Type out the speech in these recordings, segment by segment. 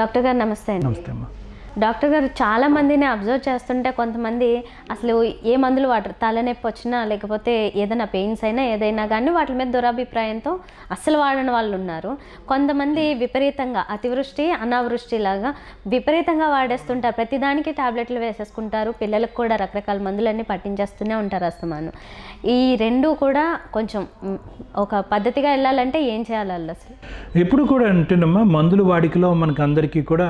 doctor గారు నమస్తే నమస్తే అమ్మా డాక్టర్ గారు చాలా మందిని అబ్జర్వ్ చేస్తుంటే కొంతమంది అసలు ఏ మందులు వాడరు తలనొప్పి వచ్చినా లేకపోతే ఏదైనా పెయిన్స్ అయినా ఏదైనా కానీ వాటి మీద దురాభిప్రాయంతో అస్సలు వాడని వాళ్ళు ఉన్నారు కొంతమంది విపరీతంగా అతివృష్టి అనావృష్టి లాగా విపరీతంగా వాడేస్తుంటారు ప్రతిదానికి టాబ్లెట్లు వేసేసుకుంటారు పిల్లలకు కూడా రకరకాల మందులన్నీ పట్టించేస్తూనే ఉంటారు అస్తమాను ఈ రెండు కూడా కొంచెం ఒక పద్ధతిగా వెళ్ళాలంటే ఏం చేయాలి అసలు ఎప్పుడు కూడా అంటేనమ్మా మందులు వాడికలో మనకు అందరికీ కూడా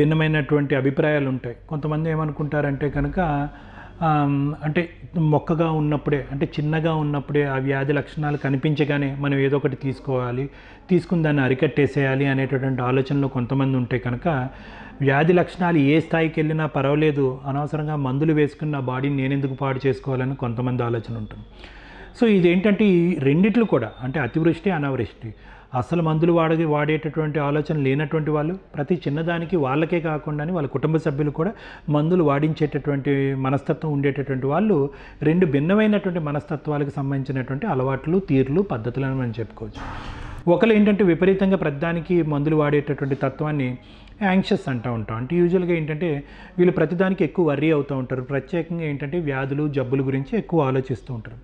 భిన్నమైనటువంటి అనేటువంటి అభిప్రాయాలు ఉంటాయి కొంతమంది ఏమనుకుంటారంటే కనుక అంటే మొక్కగా ఉన్నప్పుడే అంటే చిన్నగా ఉన్నప్పుడే ఆ వ్యాధి లక్షణాలు కనిపించగానే మనం ఏదో ఒకటి తీసుకోవాలి తీసుకుని దాన్ని అరికట్టేసేయాలి అనేటటువంటి ఆలోచనలో కొంతమంది ఉంటే కనుక వ్యాధి లక్షణాలు ఏ స్థాయికి వెళ్ళినా పర్వాలేదు అనవసరంగా మందులు వేసుకున్న బాడీని నేను ఎందుకు పాడు చేసుకోవాలని కొంతమంది ఆలోచన ఉంటుంది సో ఇదేంటంటే ఈ రెండిట్లు కూడా అంటే అతివృష్టి అనావృష్టి అసలు మందులు వాడే వాడేటటువంటి ఆలోచన లేనటువంటి వాళ్ళు ప్రతి చిన్నదానికి వాళ్ళకే కాకుండానే వాళ్ళ కుటుంబ సభ్యులు కూడా మందులు వాడించేటటువంటి మనస్తత్వం ఉండేటటువంటి వాళ్ళు రెండు భిన్నమైనటువంటి మనస్తత్వాలకు సంబంధించినటువంటి అలవాట్లు తీర్లు పద్ధతులు అని మనం చెప్పుకోవచ్చు ఒకరు ఏంటంటే విపరీతంగా ప్రతిదానికి మందులు వాడేటటువంటి తత్వాన్ని యాంగ్షియస్ అంటూ ఉంటాం అంటే యూజువల్గా ఏంటంటే వీళ్ళు ప్రతిదానికి ఎక్కువ వర్రీ అవుతూ ఉంటారు ప్రత్యేకంగా ఏంటంటే వ్యాధులు జబ్బుల గురించి ఎక్కువ ఆలోచిస్తూ ఉంటారు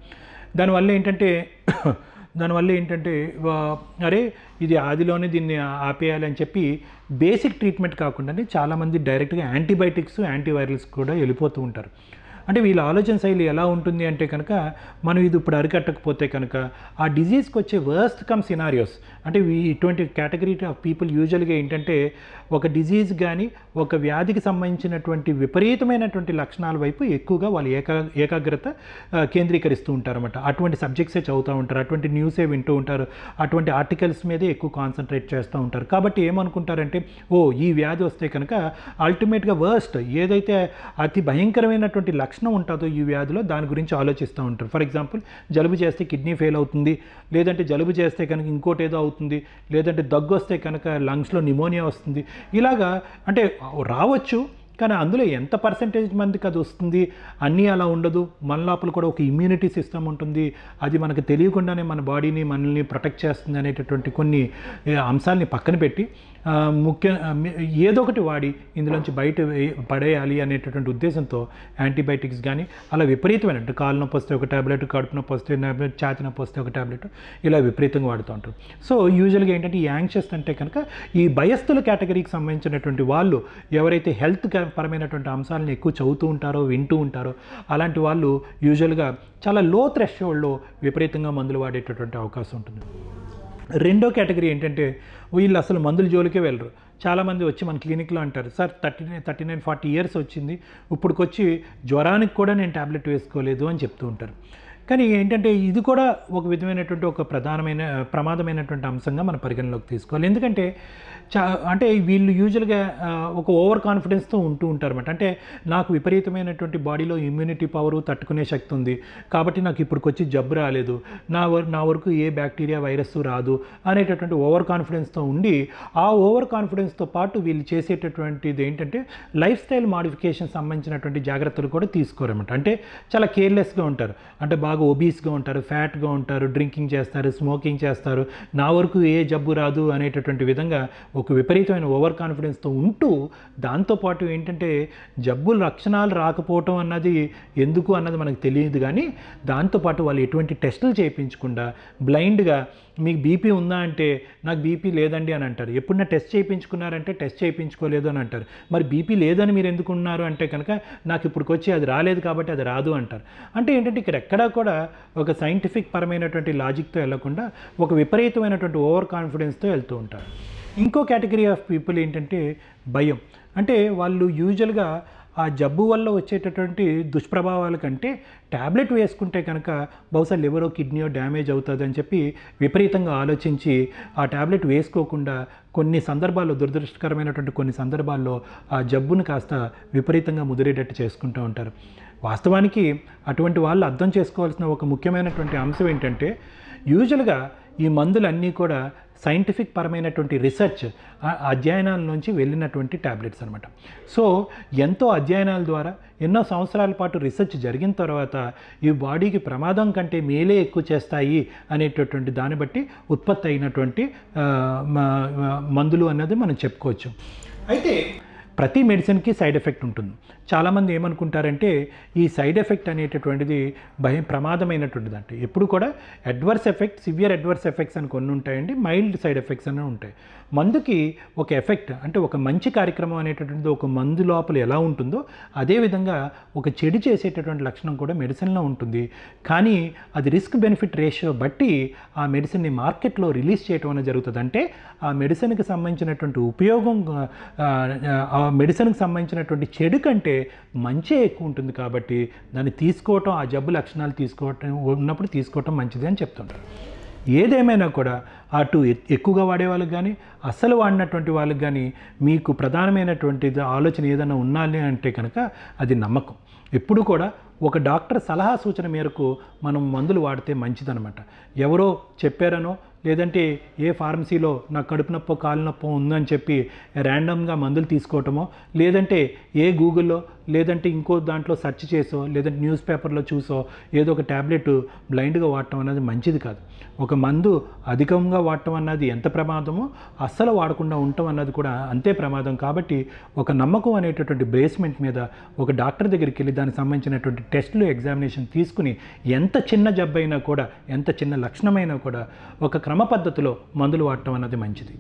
దానివల్ల ఏంటంటే దానివల్ల ఏంటంటే అరే ఇది ఆదిలోనే దీన్ని ఆపేయాలి అని చెప్పి బేసిక్ ట్రీట్మెంట్ కాకుండానే చాలామంది డైరెక్ట్గా యాంటీబయాటిక్స్ యాంటీవైరల్స్ కూడా వెళ్ళిపోతూ ఉంటారు అంటే వీళ్ళ ఆలోచన శైలి ఎలా ఉంటుంది అంటే కనుక మనం ఇది ఇప్పుడు అరికట్టకపోతే కనుక ఆ డిజీజ్కి వచ్చే వర్స్ట్ కమ్ సినారియోస్ అంటే ఇటువంటి కేటగిరీ ఆఫ్ పీపుల్ యూజువల్గా ఏంటంటే ఒక డిజీజ్ కానీ ఒక వ్యాధికి సంబంధించినటువంటి విపరీతమైనటువంటి లక్షణాల వైపు ఎక్కువగా వాళ్ళు ఏకా ఏకాగ్రత కేంద్రీకరిస్తూ ఉంటారన్నమాట అటువంటి సబ్జెక్ట్సే చదువుతూ ఉంటారు అటువంటి న్యూసే వింటూ ఉంటారు అటువంటి ఆర్టికల్స్ మీదే ఎక్కువ కాన్సన్ట్రేట్ చేస్తూ ఉంటారు కాబట్టి ఏమనుకుంటారంటే ఓ ఈ వ్యాధి వస్తే కనుక అల్టిమేట్గా వర్స్ట్ ఏదైతే అతి భయంకరమైనటువంటి లక్ష లక్షణం ఉంటుందో ఈ వ్యాధిలో దాని గురించి ఆలోచిస్తూ ఉంటారు ఫర్ ఎగ్జాంపుల్ జలుబు చేస్తే కిడ్నీ ఫెయిల్ అవుతుంది లేదంటే జలుబు చేస్తే కనుక ఇంకోటి ఏదో అవుతుంది లేదంటే దగ్గు వస్తే కనుక లంగ్స్లో నిమోనియా వస్తుంది ఇలాగా అంటే రావచ్చు కానీ అందులో ఎంత పర్సంటేజ్ మందికి అది వస్తుంది అన్నీ అలా ఉండదు మన లోపల కూడా ఒక ఇమ్యూనిటీ సిస్టమ్ ఉంటుంది అది మనకు తెలియకుండానే మన బాడీని మనల్ని ప్రొటెక్ట్ చేస్తుంది అనేటటువంటి కొన్ని అంశాలని పక్కన పెట్టి ముఖ్య ఏదో ఒకటి వాడి ఇందులోంచి బయట పడేయాలి అనేటటువంటి ఉద్దేశంతో యాంటీబయాటిక్స్ కానీ అలా విపరీతమైన అంటే కాలు నొప్పి వస్తే ఒక ట్యాబ్లెట్ కడుపు నొప్పి వస్తే ట్యాబ్లెట్ ఛాతి నొప్పి వస్తే ఒక ట్యాబ్లెట్ ఇలా విపరీతంగా వాడుతూ ఉంటారు సో యూజువల్గా ఏంటంటే ఈ యాంగ్షియస్ అంటే కనుక ఈ భయస్థుల కేటగిరీకి సంబంధించినటువంటి వాళ్ళు ఎవరైతే హెల్త్ పరమైనటువంటి అంశాలను ఎక్కువ చదువుతూ ఉంటారో వింటూ ఉంటారో అలాంటి వాళ్ళు యూజువల్గా చాలా లో థ్రెషోల్డ్లో విపరీతంగా మందులు వాడేటటువంటి అవకాశం ఉంటుంది రెండో కేటగిరీ ఏంటంటే వీళ్ళు అసలు మందుల జోలికే వెళ్ళరు చాలామంది వచ్చి మన క్లినిక్లో అంటారు sir thirty nine thirty nine forty years వచ్చింది ఇప్పటికొచ్చి జ్వరానికి కూడా నేను ట్యాబ్లెట్ వేసుకోలేదు అని చెప్తూ ఉంటారు కానీ ఏంటంటే ఇది కూడా ఒక విధమైనటువంటి ఒక ప్రధానమైన ప్రమాదమైనటువంటి అంశంగా మనం పరిగణలోకి తీసుకోవాలి ఎందుకంటే చా అంటే వీళ్ళు యూజువల్గా ఒక ఓవర్ కాన్ఫిడెన్స్తో ఉంటూ ఉంటారన్నమాట అంటే నాకు విపరీతమైనటువంటి బాడీలో ఇమ్యూనిటీ పవర్ తట్టుకునే శక్తి ఉంది కాబట్టి నాకు ఇప్పటికి వచ్చి జబ్బు రాలేదు నా వరకు నా వరకు ఏ బ్యాక్టీరియా వైరస్ రాదు అనేటటువంటి ఓవర్ కాన్ఫిడెన్స్తో ఉండి ఆ ఓవర్ కాన్ఫిడెన్స్తో పాటు వీళ్ళు చేసేటటువంటిది ఏంటంటే లైఫ్ స్టైల్ మాడిఫికేషన్ సంబంధించినటువంటి జాగ్రత్తలు కూడా తీసుకోరన్నమాట అంటే చాలా కేర్లెస్గా ఉంటారు అంటే బాగా బాగా ఒబీస్గా ఉంటారు ఫ్యాట్గా ఉంటారు డ్రింకింగ్ చేస్తారు స్మోకింగ్ చేస్తారు నా వరకు ఏ జబ్బు రాదు అనేటటువంటి విధంగా ఒక విపరీతమైన ఓవర్ కాన్ఫిడెన్స్తో ఉంటూ దాంతోపాటు ఏంటంటే జబ్బు లక్షణాలు రాకపోవటం అన్నది ఎందుకు అన్నది మనకు తెలియదు కానీ దాంతోపాటు వాళ్ళు ఎటువంటి టెస్టులు చేయించకుండా బ్లైండ్గా మీకు బీపీ ఉందా అంటే నాకు బీపీ లేదండి అని అంటారు ఎప్పుడన్నా టెస్ట్ చేయించుకున్నారంటే టెస్ట్ చేయించుకోలేదు అని అంటారు మరి బీపీ లేదని మీరు ఎందుకున్నారు అంటే కనుక నాకు ఇప్పుడు వచ్చి అది రాలేదు కాబట్టి అది రాదు అంటారు అంటే ఏంటంటే ఇక్కడ ఎక్కడా కూడా ఒక సైంటిఫిక్ పరమైనటువంటి లాజిక్తో వెళ్లకుండా ఒక విపరీతమైనటువంటి ఓవర్ కాన్ఫిడెన్స్తో వెళ్తూ ఉంటారు ఇంకో కేటగిరీ ఆఫ్ పీపుల్ ఏంటంటే భయం అంటే వాళ్ళు యూజువల్గా ఆ జబ్బు వల్ల వచ్చేటటువంటి దుష్ప్రభావాల కంటే ట్యాబ్లెట్ వేసుకుంటే కనుక బహుశా లివరో కిడ్నీయో డ్యామేజ్ అవుతుందని చెప్పి విపరీతంగా ఆలోచించి ఆ ట్యాబ్లెట్ వేసుకోకుండా కొన్ని సందర్భాల్లో దురదృష్టకరమైనటువంటి కొన్ని సందర్భాల్లో ఆ జబ్బును కాస్త విపరీతంగా ముదిరేటట్టు చేసుకుంటూ ఉంటారు వాస్తవానికి అటువంటి వాళ్ళు అర్థం చేసుకోవాల్సిన ఒక ముఖ్యమైనటువంటి అంశం ఏంటంటే యూజువల్గా ఈ మందులన్నీ కూడా సైంటిఫిక్ పరమైనటువంటి రీసెర్చ్ అధ్యయనాల నుంచి వెళ్ళినటువంటి ట్యాబ్లెట్స్ అనమాట సో ఎంతో అధ్యయనాల ద్వారా ఎన్నో సంవత్సరాల పాటు రీసెర్చ్ జరిగిన తర్వాత ఈ బాడీకి ప్రమాదం కంటే మేలే ఎక్కువ చేస్తాయి అనేటటువంటి దాన్ని బట్టి ఉత్పత్తి అయినటువంటి మందులు అన్నది మనం చెప్పుకోవచ్చు అయితే ప్రతి మెడిసిన్కి సైడ్ ఎఫెక్ట్ ఉంటుంది చాలామంది ఏమనుకుంటారంటే ఈ సైడ్ ఎఫెక్ట్ అనేటటువంటిది భయం ప్రమాదమైనటువంటిది అంటే ఎప్పుడు కూడా adverse effect severe adverse effects అని కొన్ని ఉంటాయండి మైల్డ్ సైడ్ ఎఫెక్ట్స్ అని ఉంటాయి మందుకి ఒక ఎఫెక్ట్ అంటే ఒక మంచి కార్యక్రమం అనేటటువంటిది ఒక మందు లోపల ఎలా ఉంటుందో అదేవిధంగా ఒక చెడు చేసేటటువంటి లక్షణం కూడా మెడిసిన్లో ఉంటుంది కానీ అది రిస్క్ బెనిఫిట్ రేషియో బట్టి ఆ మెడిసిన్ని మార్కెట్లో రిలీజ్ చేయటం అనేది జరుగుతుంది అంటే ఆ మెడిసిన్కి సంబంధించినటువంటి ఉపయోగం మెడిసిన్కి సంబంధించినటువంటి చెడు కంటే మంచే ఎక్కువ ఉంటుంది కాబట్టి దాన్ని తీసుకోవటం ఆ జబ్బు లక్షణాలు తీసుకోవటం ఉన్నప్పుడు తీసుకోవటం మంచిది అని చెప్తుంటారు ఏదేమైనా కూడా అటు ఎక్కువగా వాడే వాళ్ళకి కానీ అస్సలు వాడినటువంటి వాళ్ళకి కానీ మీకు ప్రధానమైనటువంటి ఆలోచన ఏదైనా ఉండాలి అంటే కనుక అది నమ్మకం ఎప్పుడు కూడా ఒక డాక్టర్ సలహా సూచన మేరకు మనం మందులు వాడితే మంచిదనమాట ఎవరో చెప్పారనో లేదంటే ఏ ఫార్మసీలో నా కడుపు నొప్పో కాలు నొప్పో ఉందని చెప్పి ర్యాండమ్గా మందులు తీసుకోవటమో లేదంటే ఏ గూగుల్లో లేదంటే ఇంకో దాంట్లో సెర్చ్ చేసో లేదంటే న్యూస్ పేపర్లో చూసో ఏదో ఒక ట్యాబ్లెట్ బ్లైండ్గా వాడటం అనేది మంచిది కాదు ఒక మందు అధికంగా వాడటం అన్నది ఎంత ప్రమాదమో అస్సలు వాడకుండా ఉండటం అన్నది కూడా అంతే ప్రమాదం కాబట్టి ఒక నమ్మకం అనేటటువంటి బేస్మెంట్ మీద ఒక డాక్టర్ దగ్గరికి వెళ్ళి దానికి సంబంధించినటువంటి టెస్టులు ఎగ్జామినేషన్ తీసుకుని ఎంత చిన్న జబ్బైనా కూడా ఎంత చిన్న లక్షణమైనా కూడా ఒక క్రమ పద్ధతిలో మందులు వాడటం అన్నది మంచిది